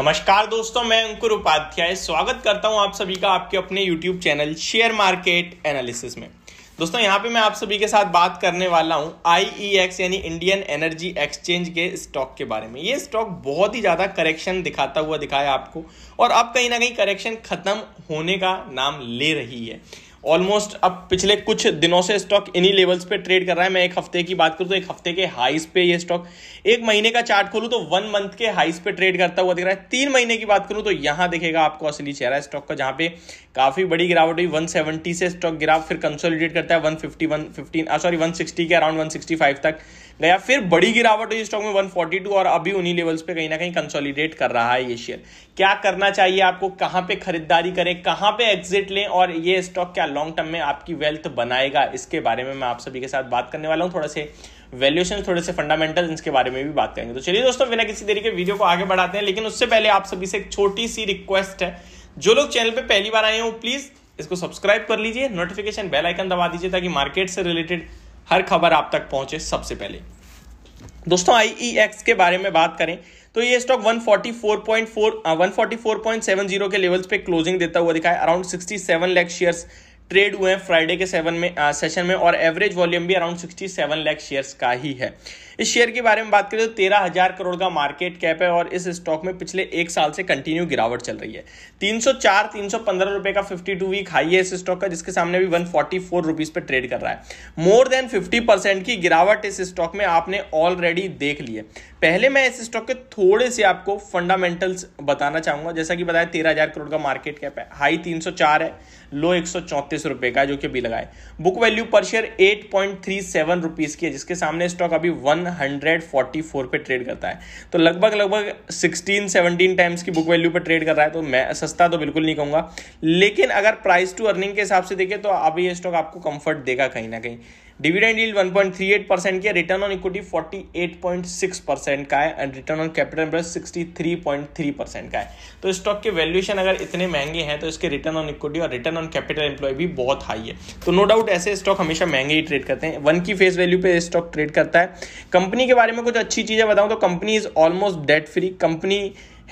नमस्कार दोस्तों मैं अंकुर उपाध्याय स्वागत करता हूं आप सभी का आपके अपने YouTube channel share market analysis में दोस्तों यहां पे मैं आप सभी के साथ बात करने वाला हूं IEX यानी इंडियन एनर्जी एक्सचेंज के स्टॉक के बारे में ये स्टॉक बहुत ही ज़्यादा करेक्शन दिखाता हुआ दिखाया आपको और अब कहीं ना कहीं करेक्शन खत्म होने का नाम ले रही है ऑलमोस्ट अब पिछले कुछ दिनों से स्टॉक इन्हीं लेवल्स पे ट्रेड कर रहा है मैं एक हफ्ते की बात करूँ तो एक हफ्ते के हाइस पे ये स्टॉक एक महीने का चार्ट खोलूँ तो वन मंथ के हाइस पे ट्रेड करता हुआ दिख रहा है तीन महीने की बात करूँ तो यहाँ देखेगा आपको असली चेहरा स्टॉक का जहाँ पे काफ़ी बड़ी गिरावट हुई 170 से स्टॉक गिरा फिर कंसोलिडेट करता है 150 115 सॉरी 160 के अराउंड 165 तक गया फिर बड़ी गिरावट हुई स्टॉक में 142 और अभी उन्हीं लेवल्स पे कहीं ना कहीं कंसोलिडेट कर रहा है ये शेयर क्या करना चाहिए आपको कहाँ पे खरीदारी करें कहाँ पे एग्जिट लें और ये स्टॉक क्या लॉन्ग टर्म में आपकी वेल्थ बनाएगा इसके बारे में मैं आप सभी के साथ बात करने वाला हूँ थोड़ा से वैल्यूएशन थोड़े से फंडामेंटल इसके बारे में भी बात करेंगे तो चलिए दोस्तों बिना किसी तरीके वीडियो को आगे बढ़ाते हैं लेकिन उससे पहले आप सभी से एक छोटी सी रिक्वेस्ट है जो लोग चैनल पर पहली बार आए हो प्लीज इसको सब्सक्राइब कर लीजिए नोटिफिकेशन बेल आइकन दबा दीजिए ताकि मार्केट से रिलेटेड हर खबर आप तक पहुंचे सबसे पहले दोस्तों आईईएक्स e के बारे में बात करें तो ये स्टॉक 144.4 144.70 के लेवल्स पे क्लोजिंग देता हुआ दिखा अराउंड 67 लाख शेयर्स ट्रेड हुए हैं फ्राइडे के सेवन में आ, सेशन में और एवरेज वॉल्यूम भी अराउंड 67 लैख शेयर्स का ही है इस शेयर के बारे में बात करें तो तेरह हजार करोड़ का मार्केट कैप है और इस स्टॉक में पिछले एक साल से कंटिन्यू गिरावट चल रही है 304 315 रुपए का 52 वीक हाई है इस स्टॉक का जिसके सामने भी 144 रुपीज पर ट्रेड कर रहा है मोर देन 50 परसेंट की गिरावट इस स्टॉक में आपने ऑलरेडी देख ली है पहले मैं इस स्टॉक के थोड़े से आपको फंडामेंटल्स बताना चाहूंगा जैसा कि बताया तेरह करोड़ का मार्केट कैप है हाई तीन है लो एक छत्तीस रुपए का जो कि अभी लगाए बुक वैल्यू पर share eight point three seven rupees की है जिसके सामने स्टॉक अभी वन हंड्रेड फोर्टी फोर पे ट्रेड करता है तो लगभग लगभग सिक्सटीन सेवनटीन टाइम्स की बुक वैल्यू पर ट्रेड कर रहा है तो मैं सस्ता तो बिल्कुल नहीं कहूंगा लेकिन अगर प्राइस टू अर्निंग के हिसाब से देखें तो अभी ये स्टॉक आपको कंफर्ट देगा कहीं ना कहीं डिविडेंड यील्ड 1.38 परसेंट की रिटर्न ऑन इक्विटी 48.6 परसेंट का है and return on capital point 63.3 percent का है तो स्टॉक के वैल्यूएशन अगर इतने महंगे हैं तो इसके रिटर्न ऑन इक्विटी और रिटर्न ऑन कैपिटल एम्प्लॉय भी बहुत हाई है तो नो डाउट ऐसे स्टॉक हमेशा महंगे ही ट्रेड करते हैं वन की फेस वैल्यू पर स्टॉक ट्रेड करता है कंपनी के बारे में कुछ अच्छी चीजें बताऊं तो company is almost debt free company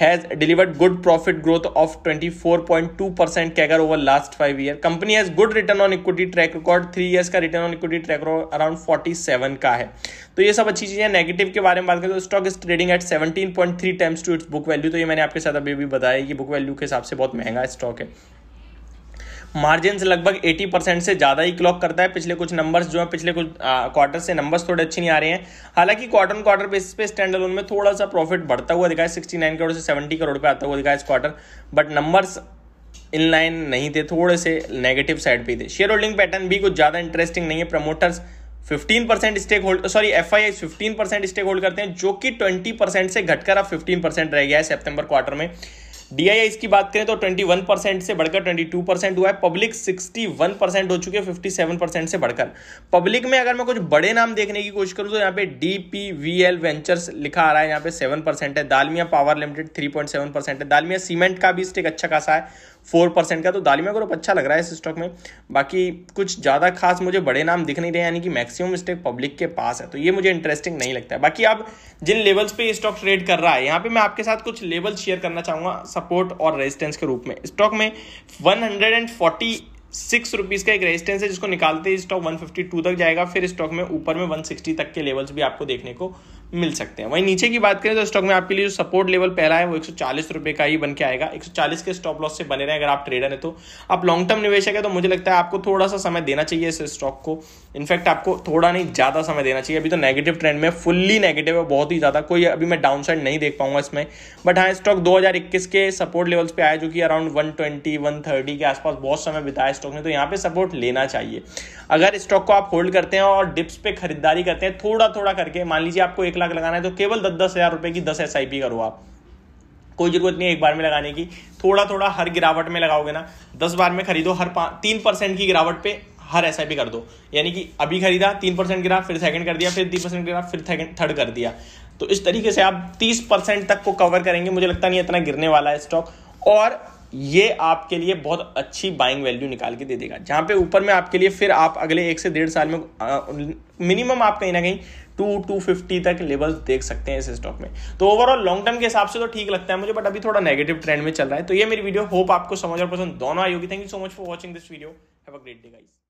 has delivered good profit growth of 24.2 percent CAGR over last five year company has good return on equity track record three years का return on equity track forty 47 का है तो ये सब अच्छी चीज़ें negative के बारे में बात करें तो stock is trading at 17.3 times to its book value तो ये मैंने आपके साथ अभी भी बताया ये बुक वैल्यू के हिसाब से बहुत महंगा स्टॉक है मार्जिन से लगभग 80 परसेंट से ज़्यादा ही क्लॉक करता है पिछले कुछ नंबर्स जो है पिछले कुछ क्वार्टर से नंबर्स थोड़े अच्छे नहीं आ रहे हैं हालांकि क्वार्टर क्वार्टर बेसिस पे स्टैंड में थोड़ा सा प्रॉफिट बढ़ता हुआ दिखाया सिक्सटी नाइन करोड़ से सेवेंटी करोड़ पे आता हुआ दिखाया इस क्वार्टर बट नंबर्स लाइन नहीं थे थोड़े से नेगेटिव साइड पर थे शेयर होल्डिंग पैटर्न भी कुछ ज़्यादा इंटरेस्टिंग नहीं है promoters 15 percent stake hold sorry F I I fifteen percent stake hold करते हैं जो कि 20 परसेंट से घटकर अब 15 परसेंट रह गया है सितंबर क्वार्टर में डीआईआईस की बात करें तो 21 परसेंट से बढ़कर 22 परसेंट हुआ है पब्लिक 61 परसेंट हो चुके हैं 57 परसेंट से बढ़कर पब्लिक में अगर मैं कुछ बड़े नाम देखने की कोशिश करूं तो यहाँ पे डीपीवीएल वेंचर्स लिखा आ रहा है यहाँ पे 7 परसेंट है दालमिया पावर लिमिटेड 3.7 परसेंट है दालमिया सीमेंट का भी स्टेक अच्छा खासा है फोर परसेंट का तो दालिमा ग्रुप अच्छा लग रहा है इस स्टॉक में बाकी कुछ ज़्यादा खास मुझे बड़े नाम दिख नहीं रहे यानी कि मैक्सिमम स्टेक पब्लिक के पास है तो ये मुझे इंटरेस्टिंग नहीं लगता है बाकी आप जिन लेवल्स पे स्टॉक ट्रेड कर रहा है यहाँ पे मैं आपके साथ कुछ लेवल शेयर करना चाहूँगा सपोर्ट और रेजिस्टेंस के रूप में स्टॉक में one hundred and forty six rupees का एक रेजिस्टेंस है जिसको निकालते ही स्टॉक 152 तक जाएगा फिर स्टॉक में ऊपर में 160 तक के लेवल्स भी आपको देखने को मिल सकते हैं वहीं नीचे की बात करें तो स्टॉक में आपके लिए जो सपोर्ट लेवल पहला है वो एक रुपए का ही बन के आएगा 140 के स्टॉप लॉस से बने रहे अगर आप ट्रेडर हैं तो आप लॉन्ग टर्म निवेशक है तो मुझे लगता है आपको थोड़ा सा समय देना चाहिए इस स्टॉक को इनफैक्ट आपको थोड़ा नहीं ज़्यादा समय देना चाहिए अभी तो नेगेटिव ट्रेंड में फुल्ली नेगेटिव है बहुत ही ज़्यादा कोई अभी मैं डाउन साइड नहीं देख पाऊंगा इसमें बट हाँ स्टॉक दो के सपोर्ट लेवल्स पे आया जो कि अराउंड वन ट्वेंटी के आसपास बहुत समय बिताया स्टॉक ने तो यहाँ पे सपोर्ट लेना चाहिए अगर स्टॉक को आप होल्ड करते हैं और डिप्स पे खरीदारी करते हैं थोड़ा थोड़ा करके मान लीजिए आपको एक लाख लगाना है तो केवल दस दस हज़ार रुपए की दस एस आई पी करो आप कोई ज़रूरत नहीं एक बार में लगाने की थोड़ा थोड़ा हर गिरावट में लगाओगे ना दस बार में खरीदो हर तीन परसेंट की गिरावट पे हर एस कर दो यानी कि अभी खरीदा तीन परसेंट गिरा फिर सेकंड कर दिया फिर तीन परसेंट गिरा फिर थर्ड कर दिया तो इस तरीके से आप तीस परसेंट तक को कवर करेंगे मुझे लगता नहीं इतना गिरने वाला है स्टॉक और ये आपके लिए बहुत अच्छी बाइंग वैल्यू निकाल के दे देगा जहां पे ऊपर में आपके लिए फिर आप अगले एक से डेढ़ साल में मिनिमम आप कहीं ना कहीं टू टू फिफ्टी तक लेवल देख सकते हैं इस स्टॉक में तो ओवरऑल लॉन्ग टर्म के हिसाब से तो ठीक लगता है मुझे बट अभी थोड़ा नेगेटिव ट्रेंड में चल रहा है तो ये मेरी वीडियो होप आपको समझ और पसंद दोनों आई होगी thank you so much for watching this video have a great day guys